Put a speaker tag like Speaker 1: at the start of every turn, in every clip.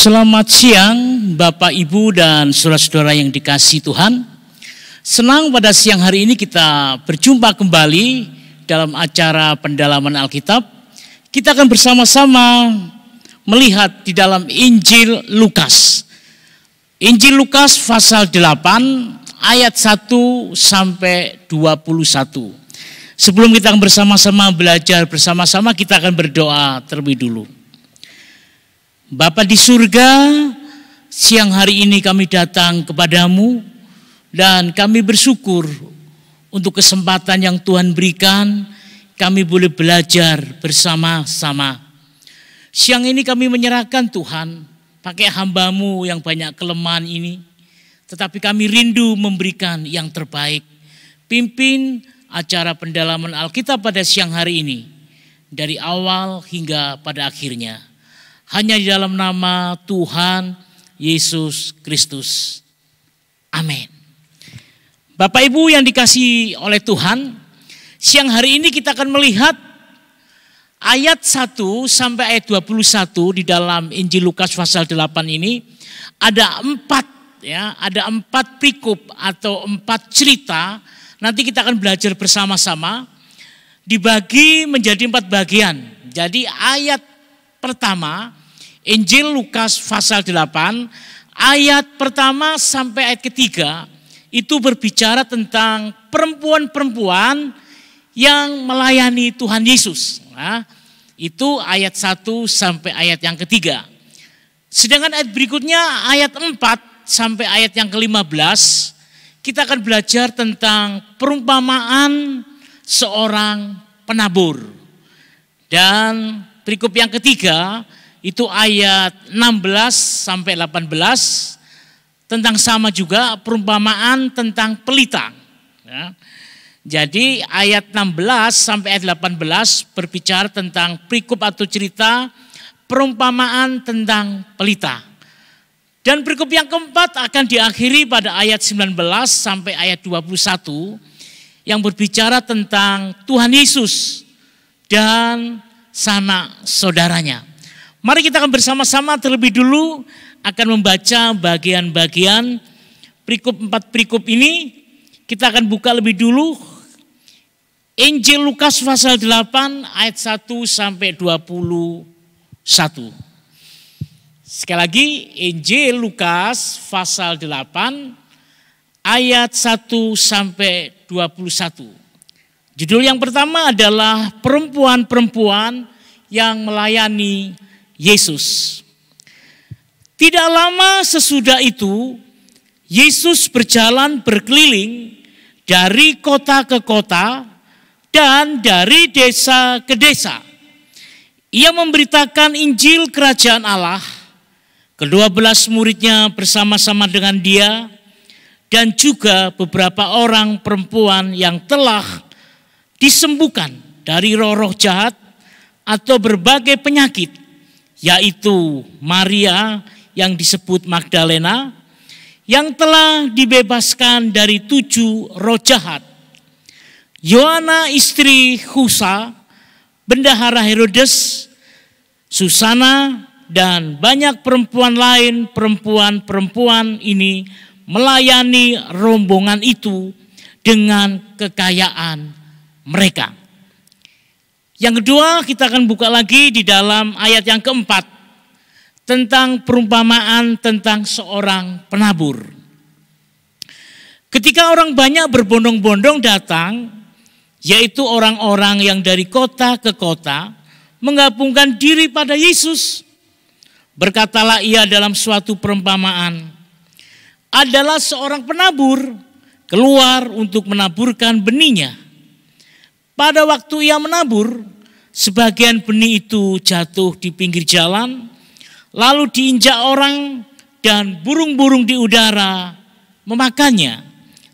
Speaker 1: Selamat siang Bapak Ibu dan saudara-saudara yang dikasih Tuhan. Senang pada siang hari ini kita berjumpa kembali dalam acara pendalaman Alkitab. Kita akan bersama-sama melihat di dalam Injil Lukas. Injil Lukas pasal 8 ayat 1 sampai 21. Sebelum kita bersama-sama belajar bersama-sama kita akan berdoa terlebih dulu. Bapa di surga, siang hari ini kami datang kepadamu dan kami bersyukur untuk kesempatan yang Tuhan berikan kami boleh belajar bersama-sama. Siang ini kami menyerahkan Tuhan pakai hambamu yang banyak kelemahan ini. Tetapi kami rindu memberikan yang terbaik. Pimpin acara pendalaman Alkitab pada siang hari ini. Dari awal hingga pada akhirnya hanya di dalam nama Tuhan Yesus Kristus. Amin. Bapak Ibu yang dikasih oleh Tuhan, siang hari ini kita akan melihat ayat 1 sampai ayat 21 di dalam Injil Lukas pasal 8 ini ada empat ya, ada empat prikop atau empat cerita. Nanti kita akan belajar bersama-sama dibagi menjadi empat bagian. Jadi ayat pertama Injil Lukas pasal 8 ayat pertama sampai ayat ketiga itu berbicara tentang perempuan-perempuan yang melayani Tuhan Yesus. Nah, itu ayat 1 sampai ayat yang ketiga. Sedangkan ayat berikutnya ayat 4 sampai ayat yang ke-15 kita akan belajar tentang perumpamaan seorang penabur. Dan berikut yang ketiga itu ayat 16 sampai 18 tentang sama juga perumpamaan tentang pelita. Ya. Jadi ayat 16 sampai ayat 18 berbicara tentang perikop atau cerita perumpamaan tentang pelita. Dan perikop yang keempat akan diakhiri pada ayat 19 sampai ayat 21 yang berbicara tentang Tuhan Yesus dan sanak saudaranya. Mari kita akan bersama-sama terlebih dulu akan membaca bagian-bagian perikop empat perikop ini. Kita akan buka lebih dulu Injil Lukas pasal 8 ayat 1 sampai 21. Sekali lagi Injil Lukas pasal 8 ayat 1 sampai 21. Judul yang pertama adalah perempuan-perempuan yang melayani Yesus. Tidak lama sesudah itu, Yesus berjalan berkeliling dari kota ke kota dan dari desa ke desa. Ia memberitakan Injil Kerajaan Allah. Kedua belas muridnya bersama-sama dengan dia dan juga beberapa orang perempuan yang telah disembuhkan dari roh-roh jahat atau berbagai penyakit yaitu Maria yang disebut Magdalena yang telah dibebaskan dari tujuh roh jahat. Yohana istri Husa, bendahara Herodes, Susana, dan banyak perempuan lain, perempuan-perempuan ini melayani rombongan itu dengan kekayaan mereka. Yang kedua kita akan buka lagi di dalam ayat yang keempat tentang perumpamaan tentang seorang penabur. Ketika orang banyak berbondong-bondong datang, yaitu orang-orang yang dari kota ke kota, menggabungkan diri pada Yesus. Berkatalah ia dalam suatu perumpamaan, adalah seorang penabur keluar untuk menaburkan benihnya. Pada waktu ia menabur, sebagian benih itu jatuh di pinggir jalan, lalu diinjak orang dan burung-burung di udara memakannya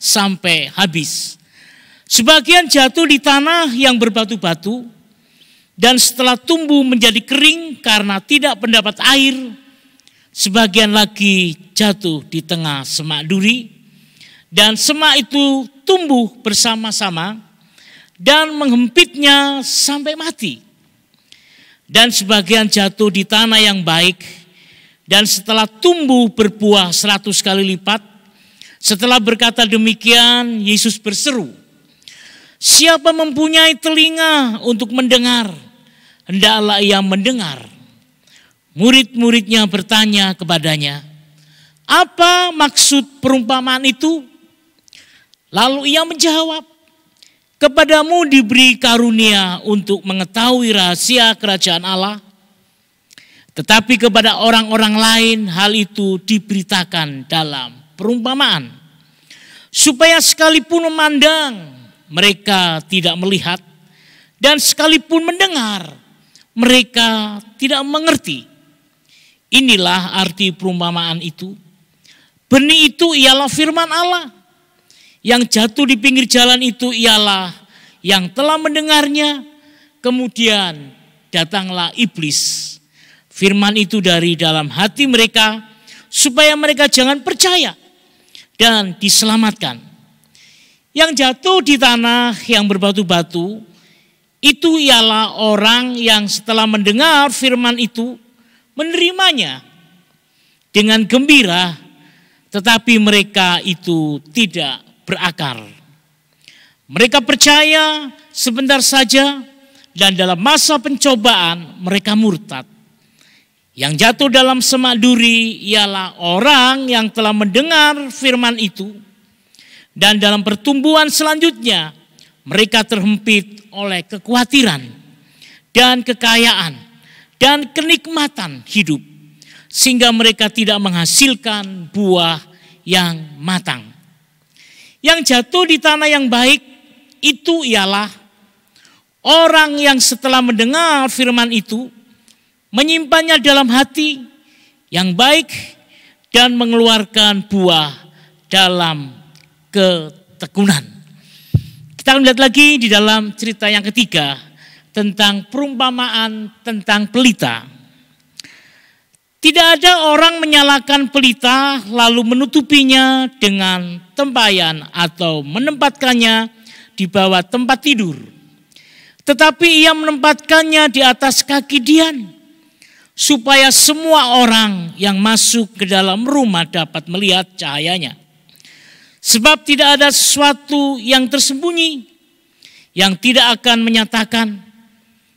Speaker 1: sampai habis. Sebagian jatuh di tanah yang berbatu-batu dan setelah tumbuh menjadi kering karena tidak mendapat air, sebagian lagi jatuh di tengah semak duri dan semak itu tumbuh bersama-sama dan menghempitnya sampai mati. Dan sebagian jatuh di tanah yang baik dan setelah tumbuh berbuah seratus kali lipat. Setelah berkata demikian, Yesus berseru, Siapa mempunyai telinga untuk mendengar, hendaklah ia mendengar. Murid-muridnya bertanya kepadanya, apa maksud perumpamaan itu? Lalu ia menjawab, Kepadamu diberi karunia untuk mengetahui rahasia kerajaan Allah, tetapi kepada orang-orang lain hal itu diberitakan dalam perumpamaan. Supaya sekalipun memandang, mereka tidak melihat, dan sekalipun mendengar, mereka tidak mengerti. Inilah arti perumpamaan itu. Benih itu ialah firman Allah yang jatuh di pinggir jalan itu ialah yang telah mendengarnya. Kemudian datanglah iblis. Firman itu dari dalam hati mereka supaya mereka jangan percaya dan diselamatkan. Yang jatuh di tanah yang berbatu-batu itu ialah orang yang setelah mendengar firman itu menerimanya dengan gembira tetapi mereka itu tidak berakar. Mereka percaya sebentar saja dan dalam masa pencobaan mereka murtad. Yang jatuh dalam semak duri ialah orang yang telah mendengar firman itu dan dalam pertumbuhan selanjutnya mereka terhempit oleh kekhawatiran dan kekayaan dan kenikmatan hidup sehingga mereka tidak menghasilkan buah yang matang. Yang jatuh di tanah yang baik itu ialah orang yang setelah mendengar firman itu menyimpannya dalam hati yang baik dan mengeluarkan buah dalam ketekunan. Kita akan lihat lagi di dalam cerita yang ketiga tentang perumpamaan tentang pelita. Tidak ada orang menyalakan pelita lalu menutupinya dengan tempayan atau menempatkannya di bawah tempat tidur. Tetapi ia menempatkannya di atas kaki Dian supaya semua orang yang masuk ke dalam rumah dapat melihat cahayanya. Sebab tidak ada sesuatu yang tersembunyi yang tidak akan menyatakan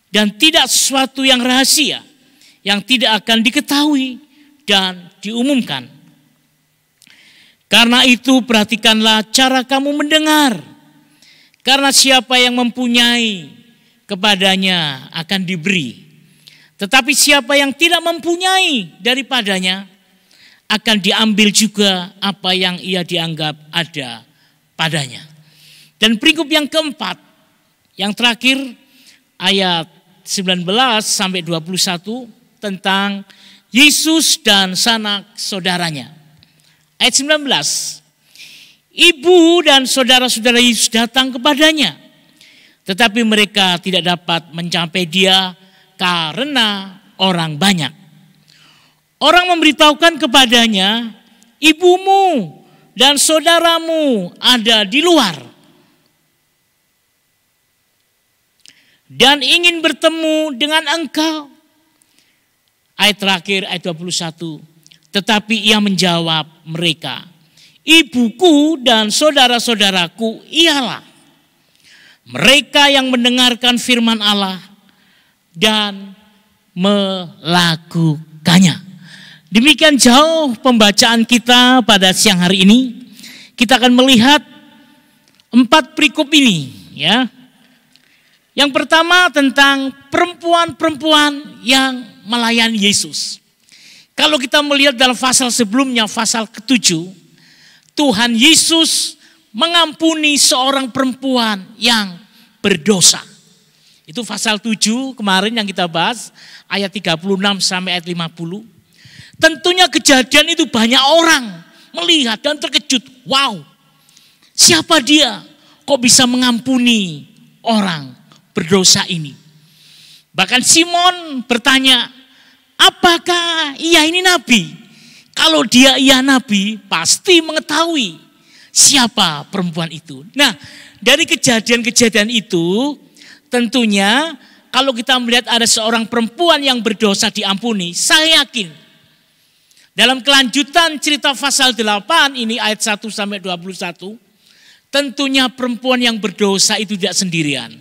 Speaker 1: dan tidak sesuatu yang rahasia yang tidak akan diketahui dan diumumkan. Karena itu perhatikanlah cara kamu mendengar. Karena siapa yang mempunyai kepadanya akan diberi. Tetapi siapa yang tidak mempunyai daripadanya akan diambil juga apa yang ia dianggap ada padanya. Dan peringkup yang keempat, yang terakhir ayat 19 sampai 21 tentang Yesus dan sanak saudaranya. Ayat 19. Ibu dan saudara-saudara Yesus datang kepadanya. Tetapi mereka tidak dapat mencapai dia karena orang banyak. Orang memberitahukan kepadanya, ibumu dan saudaramu ada di luar. Dan ingin bertemu dengan engkau. Ayat terakhir ayat 21. Tetapi ia menjawab mereka, ibuku dan saudara-saudaraku ialah mereka yang mendengarkan firman Allah dan melakukannya. Demikian jauh pembacaan kita pada siang hari ini. Kita akan melihat empat perikop ini, ya. Yang pertama tentang perempuan-perempuan yang melayani Yesus. Kalau kita melihat dalam pasal sebelumnya, pasal ketujuh, Tuhan Yesus mengampuni seorang perempuan yang berdosa. Itu pasal 7 kemarin yang kita bahas ayat 36 sampai ayat 50. Tentunya kejadian itu banyak orang melihat dan terkejut. Wow, siapa dia? Kok bisa mengampuni orang berdosa ini? Bahkan Simon bertanya, Apakah ia ini nabi? Kalau dia ia nabi, pasti mengetahui siapa perempuan itu. Nah, dari kejadian-kejadian itu, tentunya kalau kita melihat ada seorang perempuan yang berdosa diampuni, saya yakin dalam kelanjutan cerita pasal 8 ini ayat 1 sampai 21, tentunya perempuan yang berdosa itu tidak sendirian.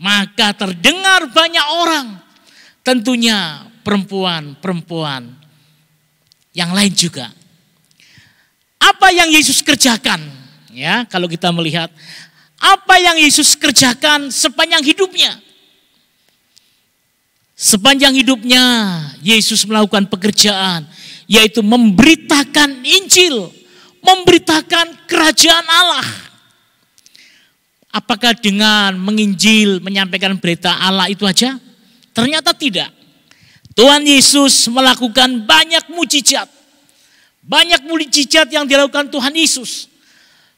Speaker 1: Maka terdengar banyak orang. Tentunya perempuan-perempuan yang lain juga. Apa yang Yesus kerjakan? Ya, kalau kita melihat apa yang Yesus kerjakan sepanjang hidupnya. Sepanjang hidupnya Yesus melakukan pekerjaan yaitu memberitakan Injil, memberitakan kerajaan Allah. Apakah dengan menginjil, menyampaikan berita Allah itu aja? Ternyata tidak. Tuhan Yesus melakukan banyak mujizat. Banyak mujizat yang dilakukan Tuhan Yesus.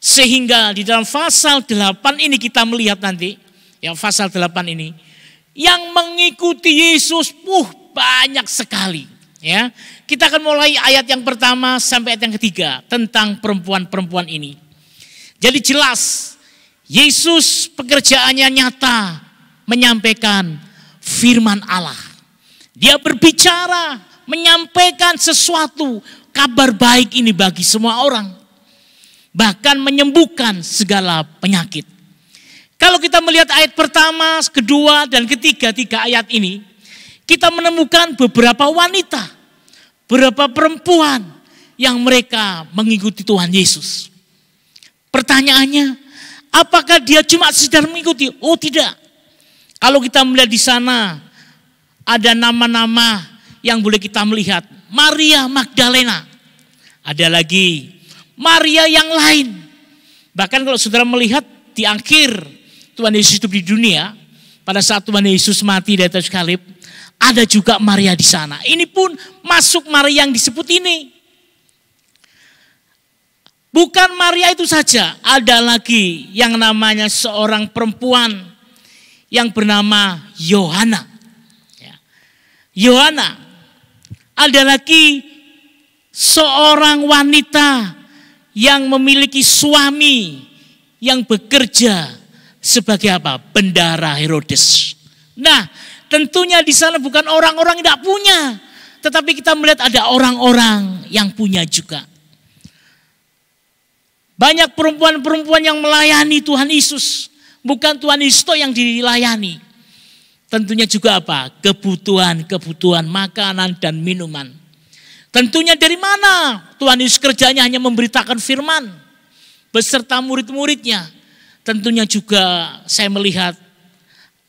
Speaker 1: Sehingga di dalam pasal 8 ini kita melihat nanti. Yang pasal 8 ini. Yang mengikuti Yesus puh banyak sekali. Ya, Kita akan mulai ayat yang pertama sampai ayat yang ketiga. Tentang perempuan-perempuan ini. Jadi jelas Yesus pekerjaannya nyata menyampaikan firman Allah. Dia berbicara, menyampaikan sesuatu kabar baik ini bagi semua orang. Bahkan menyembuhkan segala penyakit. Kalau kita melihat ayat pertama, kedua, dan ketiga, tiga ayat ini, kita menemukan beberapa wanita, beberapa perempuan yang mereka mengikuti Tuhan Yesus. Pertanyaannya, apakah dia cuma sekedar mengikuti? Oh tidak. Kalau kita melihat di sana, ada nama-nama yang boleh kita melihat. Maria Magdalena. Ada lagi Maria yang lain. Bahkan kalau saudara melihat di akhir Tuhan Yesus hidup di dunia, pada saat Tuhan Yesus mati di atas salib, ada juga Maria di sana. Ini pun masuk Maria yang disebut ini. Bukan Maria itu saja, ada lagi yang namanya seorang perempuan yang bernama Yohana. Yohana ada lagi seorang wanita yang memiliki suami yang bekerja sebagai apa? Bendara Herodes. Nah, tentunya di sana bukan orang-orang tidak punya, tetapi kita melihat ada orang-orang yang punya juga. Banyak perempuan-perempuan yang melayani Tuhan Yesus, bukan Tuhan Yesus yang dilayani. Tentunya juga apa? Kebutuhan-kebutuhan makanan dan minuman. Tentunya dari mana? Tuhan Yesus kerjanya hanya memberitakan firman beserta murid-muridnya. Tentunya juga saya melihat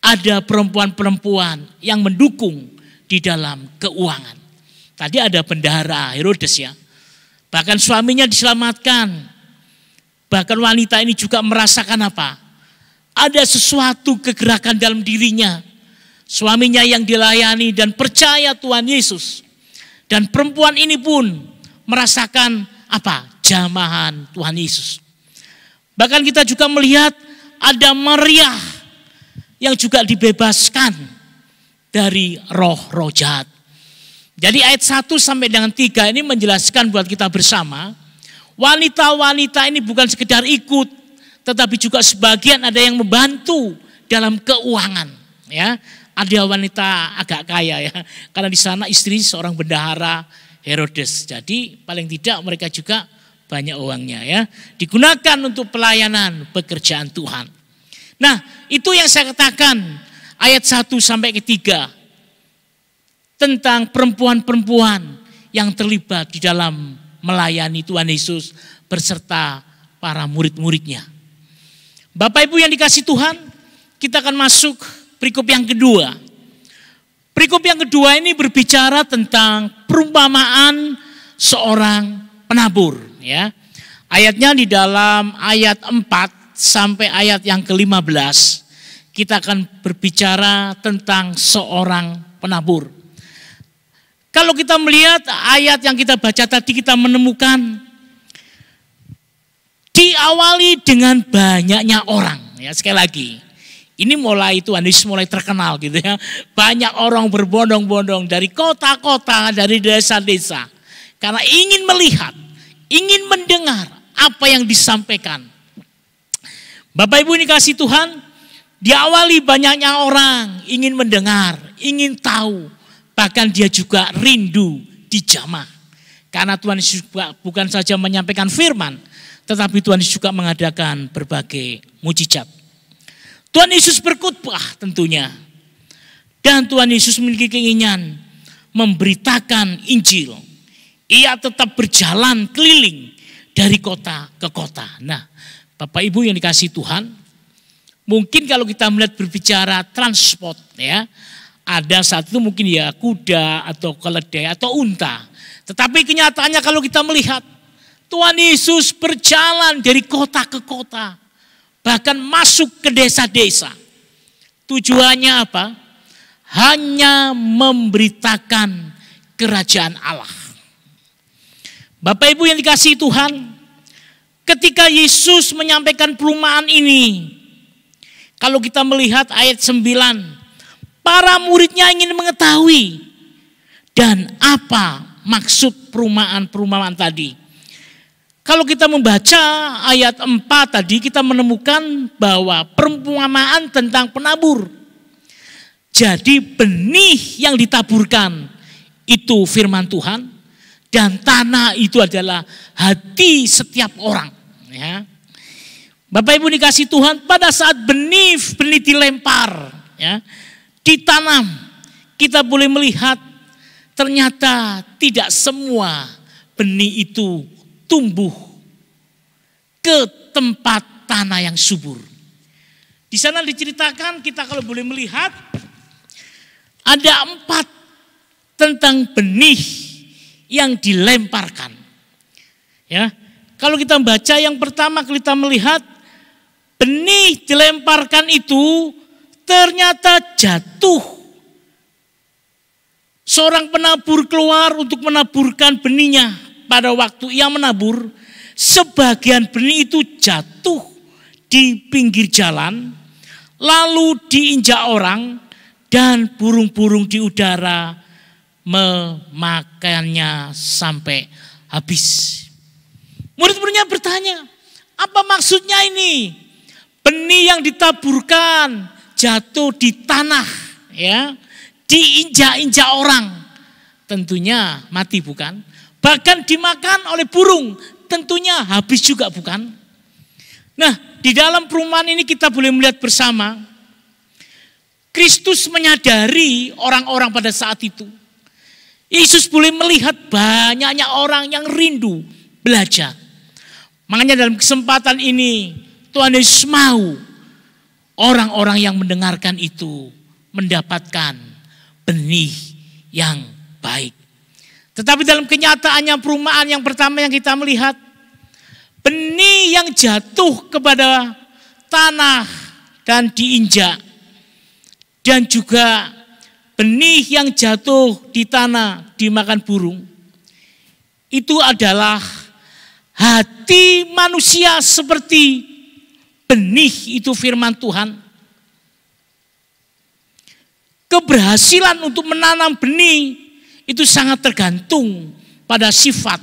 Speaker 1: ada perempuan-perempuan yang mendukung di dalam keuangan. Tadi ada bendahara Herodes ya. Bahkan suaminya diselamatkan. Bahkan wanita ini juga merasakan apa? Ada sesuatu kegerakan dalam dirinya suaminya yang dilayani dan percaya Tuhan Yesus. Dan perempuan ini pun merasakan apa? Jamahan Tuhan Yesus. Bahkan kita juga melihat ada Maria yang juga dibebaskan dari roh-roh jahat. Jadi ayat 1 sampai dengan 3 ini menjelaskan buat kita bersama, wanita-wanita ini bukan sekedar ikut, tetapi juga sebagian ada yang membantu dalam keuangan, ya. Ada wanita agak kaya ya, karena di sana istri seorang bendahara Herodes. Jadi paling tidak mereka juga banyak uangnya ya. Digunakan untuk pelayanan pekerjaan Tuhan. Nah itu yang saya katakan ayat 1 sampai ketiga tentang perempuan-perempuan yang terlibat di dalam melayani Tuhan Yesus berserta para murid-muridnya. Bapak Ibu yang dikasih Tuhan, kita akan masuk perikop yang kedua. Perikop yang kedua ini berbicara tentang perumpamaan seorang penabur. Ya. Ayatnya di dalam ayat 4 sampai ayat yang ke-15. Kita akan berbicara tentang seorang penabur. Kalau kita melihat ayat yang kita baca tadi kita menemukan diawali dengan banyaknya orang. Ya, sekali lagi, ini mulai Tuhan Yesus mulai terkenal gitu ya. Banyak orang berbondong-bondong dari kota-kota, dari desa-desa. Karena ingin melihat, ingin mendengar apa yang disampaikan. Bapak Ibu ini kasih Tuhan, diawali banyaknya orang ingin mendengar, ingin tahu. Bahkan dia juga rindu dijamah. Karena Tuhan Yesus juga bukan saja menyampaikan firman, tetapi Tuhan Yesus juga mengadakan berbagai mujizat. Tuhan Yesus berkutbah tentunya. Dan Tuhan Yesus memiliki keinginan memberitakan Injil. Ia tetap berjalan keliling dari kota ke kota. Nah, Bapak Ibu yang dikasih Tuhan, mungkin kalau kita melihat berbicara transport ya, ada satu mungkin ya kuda atau keledai atau unta. Tetapi kenyataannya kalau kita melihat Tuhan Yesus berjalan dari kota ke kota bahkan masuk ke desa-desa. Tujuannya apa? Hanya memberitakan kerajaan Allah. Bapak Ibu yang dikasihi Tuhan, ketika Yesus menyampaikan perumahan ini, kalau kita melihat ayat 9, para muridnya ingin mengetahui dan apa maksud perumahan-perumahan tadi. Kalau kita membaca ayat 4 tadi kita menemukan bahwa perumpamaan tentang penabur. Jadi benih yang ditaburkan itu firman Tuhan dan tanah itu adalah hati setiap orang ya. Bapak Ibu dikasih Tuhan pada saat benih benih dilempar ya, ditanam kita boleh melihat ternyata tidak semua benih itu tumbuh ke tempat tanah yang subur. Di sana diceritakan kita kalau boleh melihat ada empat tentang benih yang dilemparkan. Ya, kalau kita baca yang pertama kita melihat benih dilemparkan itu ternyata jatuh. Seorang penabur keluar untuk menaburkan benihnya pada waktu ia menabur, sebagian benih itu jatuh di pinggir jalan, lalu diinjak orang, dan burung-burung di udara memakannya sampai habis. Murid-muridnya bertanya, apa maksudnya ini? Benih yang ditaburkan jatuh di tanah, ya, diinjak-injak orang. Tentunya mati bukan? Bahkan dimakan oleh burung, tentunya habis juga bukan? Nah, di dalam perumahan ini kita boleh melihat bersama Kristus menyadari orang-orang pada saat itu. Yesus boleh melihat banyaknya orang yang rindu belajar. Makanya dalam kesempatan ini Tuhan Yesus mau orang-orang yang mendengarkan itu mendapatkan benih yang baik. Tetapi dalam kenyataannya perumahan yang pertama yang kita melihat, benih yang jatuh kepada tanah dan diinjak. Dan juga benih yang jatuh di tanah dimakan burung. Itu adalah hati manusia seperti benih itu firman Tuhan. Keberhasilan untuk menanam benih itu sangat tergantung pada sifat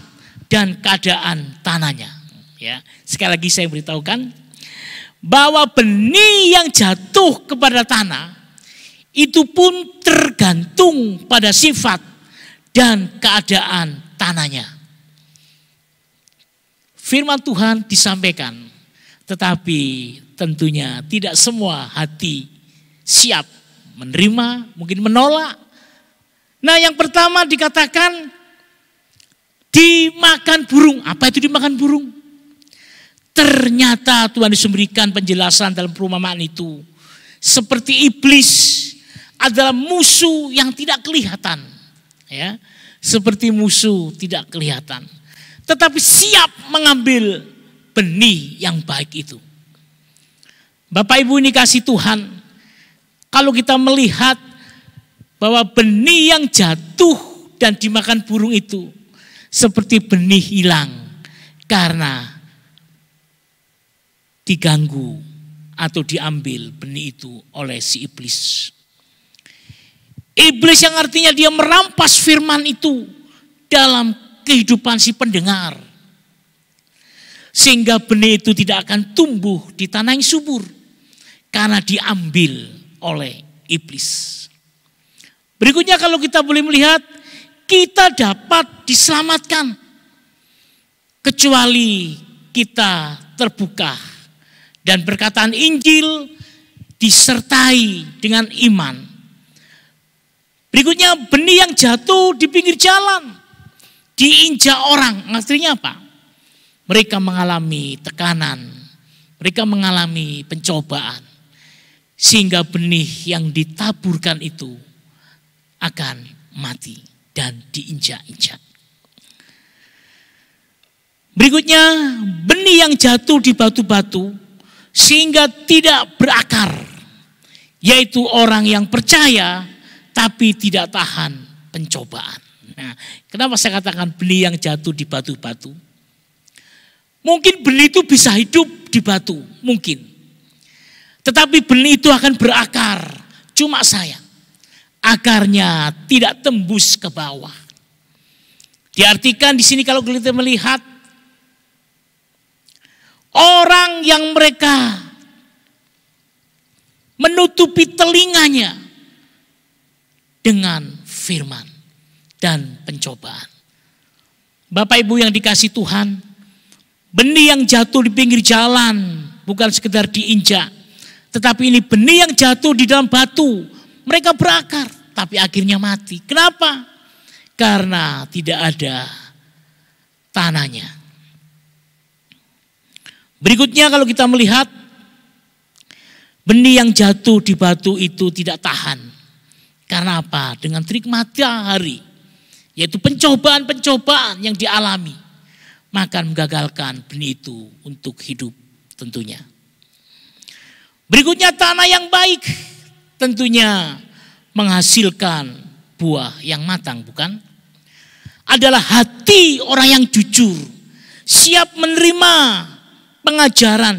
Speaker 1: dan keadaan tanahnya. Ya, sekali lagi saya beritahukan bahwa benih yang jatuh kepada tanah itu pun tergantung pada sifat dan keadaan tanahnya. Firman Tuhan disampaikan, tetapi tentunya tidak semua hati siap menerima, mungkin menolak, Nah yang pertama dikatakan dimakan burung. Apa itu dimakan burung? Ternyata Tuhan Yesus penjelasan dalam perumpamaan itu. Seperti iblis adalah musuh yang tidak kelihatan. Ya, seperti musuh tidak kelihatan. Tetapi siap mengambil benih yang baik itu. Bapak Ibu ini kasih Tuhan. Kalau kita melihat bahwa benih yang jatuh dan dimakan burung itu seperti benih hilang karena diganggu atau diambil benih itu oleh si iblis. Iblis yang artinya dia merampas firman itu dalam kehidupan si pendengar. Sehingga benih itu tidak akan tumbuh di tanah yang subur. Karena diambil oleh iblis. Berikutnya kalau kita boleh melihat, kita dapat diselamatkan. Kecuali kita terbuka. Dan perkataan Injil disertai dengan iman. Berikutnya benih yang jatuh di pinggir jalan. Diinjak orang. maksudnya apa? Mereka mengalami tekanan. Mereka mengalami pencobaan. Sehingga benih yang ditaburkan itu akan mati dan diinjak-injak. Berikutnya, benih yang jatuh di batu-batu sehingga tidak berakar, yaitu orang yang percaya tapi tidak tahan pencobaan. Nah, kenapa saya katakan benih yang jatuh di batu-batu? Mungkin benih itu bisa hidup di batu, mungkin. Tetapi benih itu akan berakar, cuma sayang akarnya tidak tembus ke bawah. Diartikan di sini kalau kita melihat orang yang mereka menutupi telinganya dengan firman dan pencobaan. Bapak Ibu yang dikasih Tuhan, benih yang jatuh di pinggir jalan bukan sekedar diinjak, tetapi ini benih yang jatuh di dalam batu, mereka berakar tapi akhirnya mati. Kenapa? Karena tidak ada tanahnya. Berikutnya kalau kita melihat benih yang jatuh di batu itu tidak tahan. Karena apa? Dengan trik matahari yaitu pencobaan-pencobaan yang dialami maka menggagalkan benih itu untuk hidup tentunya. Berikutnya tanah yang baik tentunya menghasilkan buah yang matang, bukan? Adalah hati orang yang jujur, siap menerima pengajaran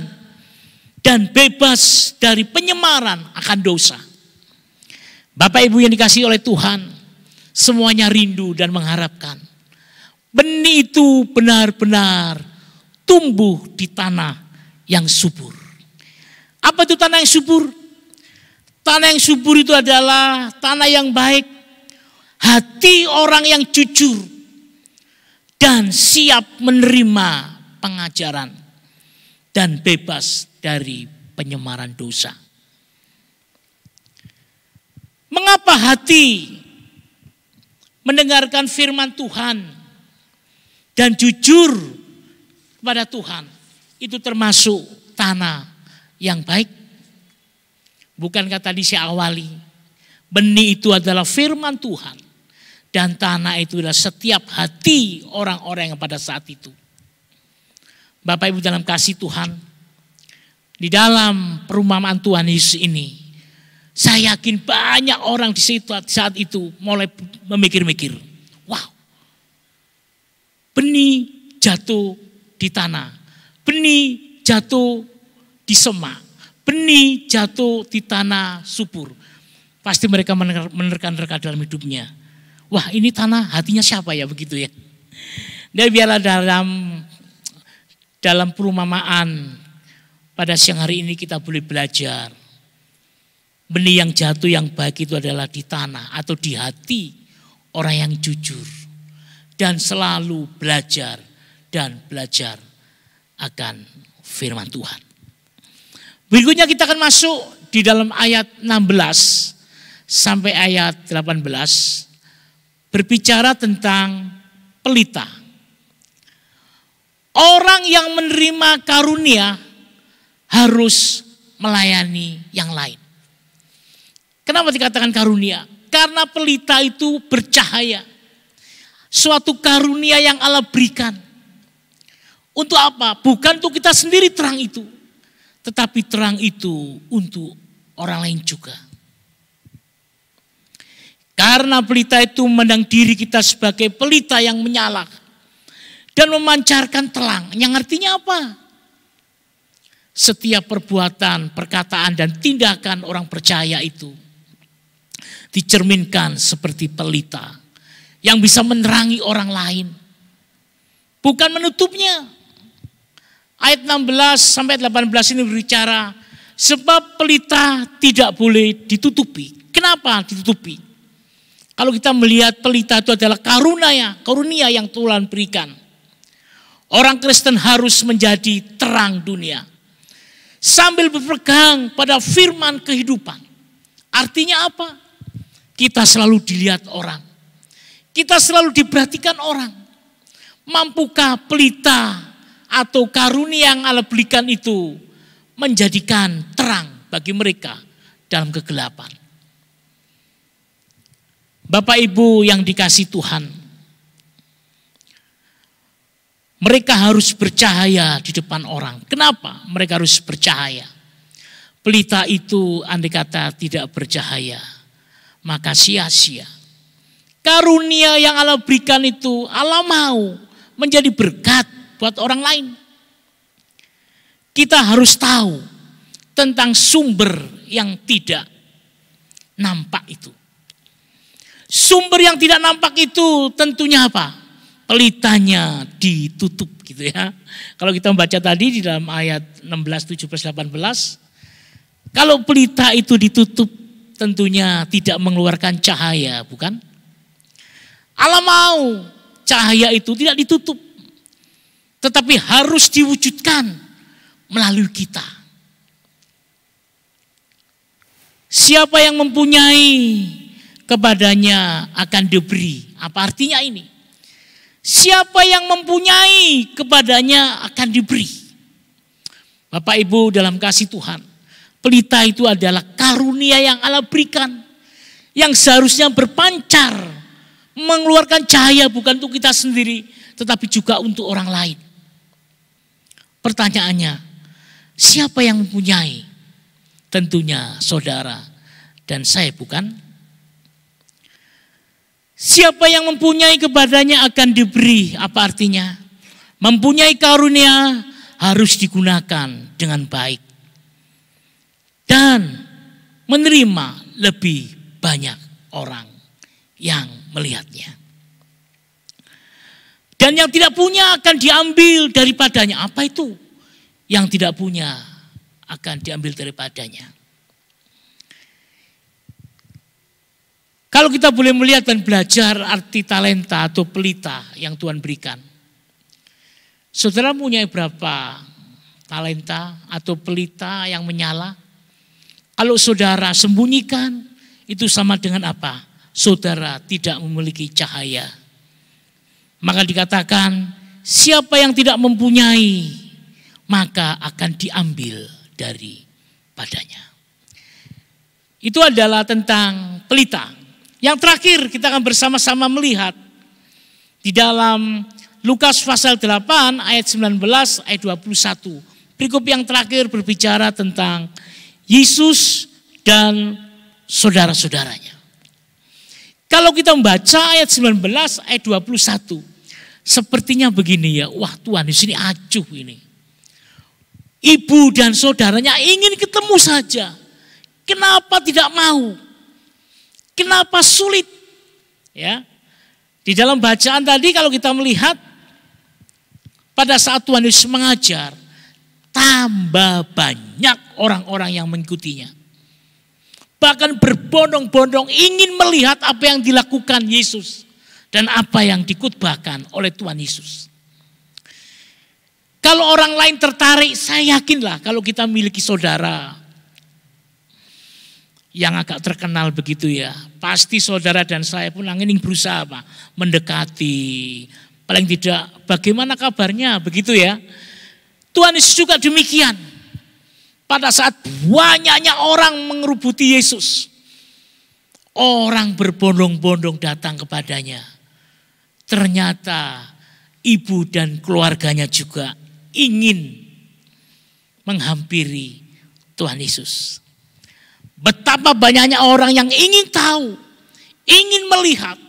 Speaker 1: dan bebas dari penyemaran akan dosa. Bapak Ibu yang dikasih oleh Tuhan, semuanya rindu dan mengharapkan. Benih itu benar-benar tumbuh di tanah yang subur. Apa itu tanah yang subur? Tanah yang subur itu adalah tanah yang baik. Hati orang yang jujur. Dan siap menerima pengajaran. Dan bebas dari penyemaran dosa. Mengapa hati mendengarkan firman Tuhan dan jujur kepada Tuhan itu termasuk tanah yang baik. Bukan kata awali Benih itu adalah firman Tuhan. Dan tanah itu adalah setiap hati orang-orang yang pada saat itu. Bapak Ibu dalam kasih Tuhan. Di dalam perumahan Tuhan Yesus ini. Saya yakin banyak orang di situ saat itu mulai memikir-mikir. Wow. Benih jatuh di tanah. Benih jatuh di semak benih jatuh di tanah subur. Pasti mereka menerka-nerka dalam hidupnya. Wah ini tanah hatinya siapa ya begitu ya. Dan biarlah dalam dalam perumamaan pada siang hari ini kita boleh belajar. Benih yang jatuh yang baik itu adalah di tanah atau di hati orang yang jujur. Dan selalu belajar dan belajar akan firman Tuhan. Berikutnya kita akan masuk di dalam ayat 16 sampai ayat 18 berbicara tentang pelita. Orang yang menerima karunia harus melayani yang lain. Kenapa dikatakan karunia? Karena pelita itu bercahaya. Suatu karunia yang Allah berikan. Untuk apa? Bukan untuk kita sendiri terang itu tetapi terang itu untuk orang lain juga. Karena pelita itu menang diri kita sebagai pelita yang menyala dan memancarkan terang Yang artinya apa? Setiap perbuatan, perkataan, dan tindakan orang percaya itu dicerminkan seperti pelita yang bisa menerangi orang lain, bukan menutupnya. Ayat 16 sampai 18 ini berbicara sebab pelita tidak boleh ditutupi. Kenapa ditutupi? Kalau kita melihat pelita itu adalah karunia, karunia yang Tuhan berikan. Orang Kristen harus menjadi terang dunia. Sambil berpegang pada firman kehidupan. Artinya apa? Kita selalu dilihat orang. Kita selalu diperhatikan orang. Mampukah pelita atau karunia yang Allah berikan itu menjadikan terang bagi mereka dalam kegelapan. Bapak Ibu yang dikasih Tuhan, mereka harus bercahaya di depan orang. Kenapa mereka harus bercahaya? Pelita itu andai kata tidak bercahaya, maka sia-sia. Karunia yang Allah berikan itu Allah mau menjadi berkat buat orang lain. Kita harus tahu tentang sumber yang tidak nampak itu. Sumber yang tidak nampak itu tentunya apa? Pelitanya ditutup gitu ya. Kalau kita membaca tadi di dalam ayat 16, 17, 18. Kalau pelita itu ditutup tentunya tidak mengeluarkan cahaya, bukan? Allah mau cahaya itu tidak ditutup tetapi harus diwujudkan melalui kita. Siapa yang mempunyai kepadanya akan diberi. Apa artinya ini? Siapa yang mempunyai kepadanya akan diberi. Bapak Ibu dalam kasih Tuhan, pelita itu adalah karunia yang Allah berikan yang seharusnya berpancar mengeluarkan cahaya bukan untuk kita sendiri tetapi juga untuk orang lain. Pertanyaannya, siapa yang mempunyai? Tentunya saudara dan saya bukan. Siapa yang mempunyai kepadanya akan diberi, apa artinya? Mempunyai karunia harus digunakan dengan baik. Dan menerima lebih banyak orang yang melihatnya. Dan yang tidak punya akan diambil daripadanya. Apa itu? Yang tidak punya akan diambil daripadanya. Kalau kita boleh melihat dan belajar arti talenta atau pelita yang Tuhan berikan. Saudara punya berapa talenta atau pelita yang menyala? Kalau saudara sembunyikan, itu sama dengan apa? Saudara tidak memiliki cahaya maka dikatakan, siapa yang tidak mempunyai, maka akan diambil dari padanya. Itu adalah tentang pelita. Yang terakhir kita akan bersama-sama melihat di dalam Lukas pasal 8 ayat 19 ayat 21. Perikop yang terakhir berbicara tentang Yesus dan saudara-saudaranya. Kalau kita membaca ayat 19 ayat 21, Sepertinya begini ya, wah Tuhan di sini acuh ini. Ibu dan saudaranya ingin ketemu saja. Kenapa tidak mau? Kenapa sulit? Ya. Di dalam bacaan tadi kalau kita melihat pada saat Tuhan Yesus mengajar, tambah banyak orang-orang yang mengikutinya. Bahkan berbondong-bondong ingin melihat apa yang dilakukan Yesus dan apa yang dikutbahkan oleh Tuhan Yesus. Kalau orang lain tertarik, saya yakinlah kalau kita memiliki saudara yang agak terkenal begitu ya. Pasti saudara dan saya pun angin berusaha apa? mendekati. Paling tidak bagaimana kabarnya begitu ya. Tuhan Yesus juga demikian. Pada saat banyaknya orang mengerubuti Yesus. Orang berbondong-bondong datang kepadanya Ternyata ibu dan keluarganya juga ingin menghampiri Tuhan Yesus. Betapa banyaknya orang yang ingin tahu, ingin melihat,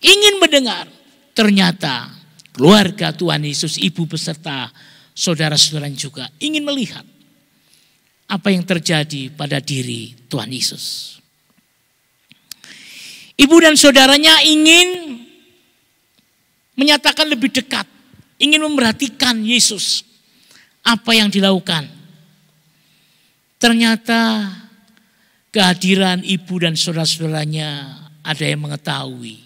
Speaker 1: ingin mendengar. Ternyata keluarga Tuhan Yesus, ibu beserta saudara-saudara juga ingin melihat apa yang terjadi pada diri Tuhan Yesus. Ibu dan saudaranya ingin menyatakan lebih dekat, ingin memperhatikan Yesus. Apa yang dilakukan? Ternyata kehadiran ibu dan saudara-saudaranya ada yang mengetahui.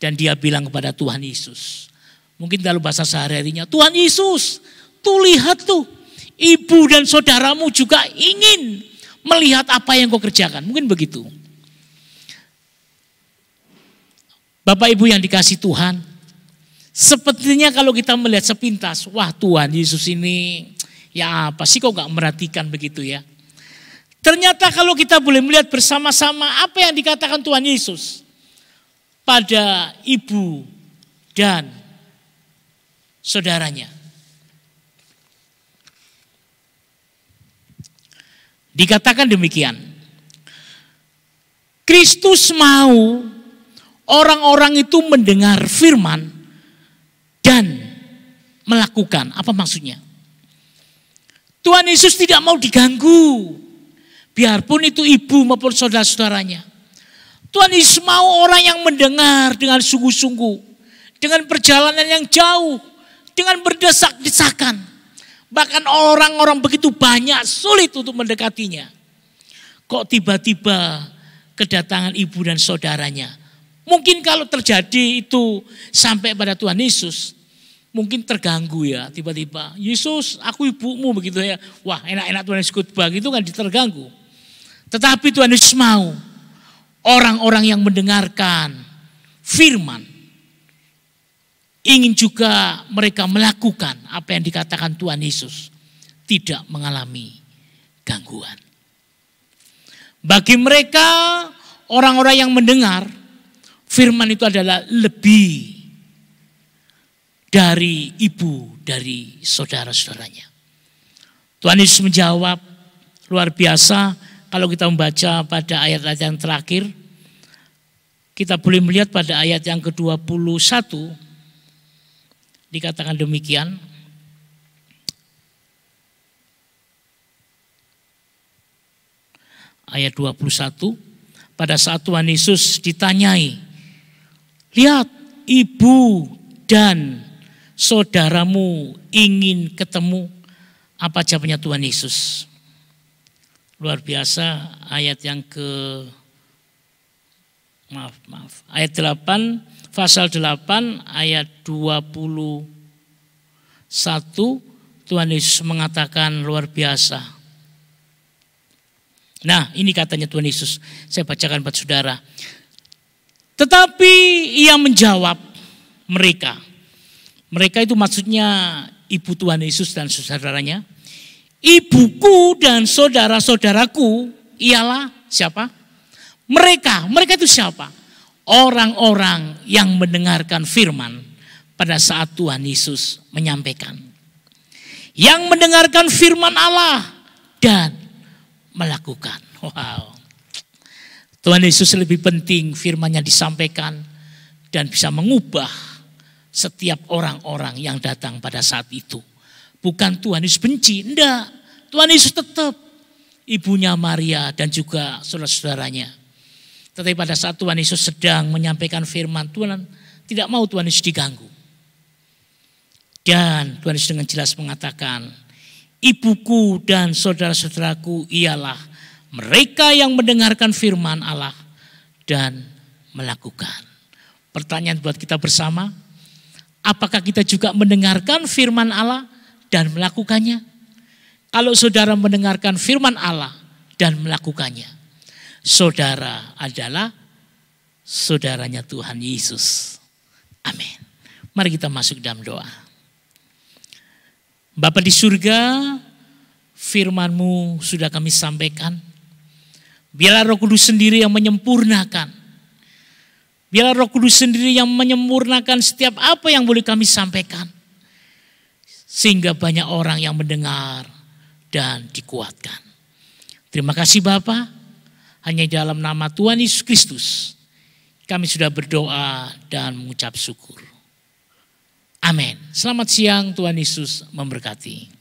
Speaker 1: Dan dia bilang kepada Tuhan Yesus. Mungkin dalam bahasa sehari-harinya, Tuhan Yesus, tuh lihat tuh. Ibu dan saudaramu juga ingin melihat apa yang kau kerjakan. Mungkin begitu. Bapak Ibu yang dikasih Tuhan, Sepertinya kalau kita melihat sepintas, wah Tuhan Yesus ini ya apa sih kok gak merhatikan begitu ya. Ternyata kalau kita boleh melihat bersama-sama apa yang dikatakan Tuhan Yesus pada ibu dan saudaranya. Dikatakan demikian. Kristus mau orang-orang itu mendengar firman dan melakukan. Apa maksudnya? Tuhan Yesus tidak mau diganggu. Biarpun itu ibu maupun saudara-saudaranya. Tuhan Yesus mau orang yang mendengar dengan sungguh-sungguh. Dengan perjalanan yang jauh. Dengan berdesak-desakan. Bahkan orang-orang begitu banyak sulit untuk mendekatinya. Kok tiba-tiba kedatangan ibu dan saudaranya Mungkin kalau terjadi itu sampai pada Tuhan Yesus, mungkin terganggu ya tiba-tiba. Yesus, aku ibumu begitu ya. Wah, enak-enak Tuhan Yesus kutbah gitu kan diterganggu. Tetapi Tuhan Yesus mau orang-orang yang mendengarkan firman ingin juga mereka melakukan apa yang dikatakan Tuhan Yesus, tidak mengalami gangguan. Bagi mereka orang-orang yang mendengar Firman itu adalah lebih dari ibu, dari saudara-saudaranya. Tuhan Yesus menjawab luar biasa kalau kita membaca pada ayat-ayat yang terakhir. Kita boleh melihat pada ayat yang ke-21 dikatakan demikian. Ayat 21, pada saat Tuhan Yesus ditanyai Lihat, ibu dan saudaramu ingin ketemu. Apa jawabnya Tuhan Yesus? Luar biasa ayat yang ke maaf maaf ayat 8 pasal 8 ayat 21 Tuhan Yesus mengatakan luar biasa. Nah, ini katanya Tuhan Yesus. Saya bacakan buat saudara. Tetapi ia menjawab mereka. Mereka itu maksudnya ibu Tuhan Yesus dan saudaranya. Ibuku dan saudara-saudaraku ialah siapa? Mereka. Mereka itu siapa? Orang-orang yang mendengarkan firman pada saat Tuhan Yesus menyampaikan. Yang mendengarkan firman Allah dan melakukan. Wow. Tuhan Yesus lebih penting Firman-nya disampaikan dan bisa mengubah setiap orang-orang yang datang pada saat itu. Bukan Tuhan Yesus benci, enggak. Tuhan Yesus tetap ibunya Maria dan juga saudara-saudaranya. Tetapi pada saat Tuhan Yesus sedang menyampaikan firman, Tuhan tidak mau Tuhan Yesus diganggu. Dan Tuhan Yesus dengan jelas mengatakan, ibuku dan saudara-saudaraku ialah mereka yang mendengarkan firman Allah dan melakukan. Pertanyaan buat kita bersama, apakah kita juga mendengarkan firman Allah dan melakukannya? Kalau saudara mendengarkan firman Allah dan melakukannya, saudara adalah saudaranya Tuhan Yesus. Amin. Mari kita masuk dalam doa. Bapak di surga, firmanmu sudah kami sampaikan Biarlah Roh Kudus sendiri yang menyempurnakan. Biarlah Roh Kudus sendiri yang menyempurnakan setiap apa yang boleh kami sampaikan. Sehingga banyak orang yang mendengar dan dikuatkan. Terima kasih Bapak. Hanya dalam nama Tuhan Yesus Kristus. Kami sudah berdoa dan mengucap syukur. Amin. Selamat siang, Tuhan Yesus memberkati.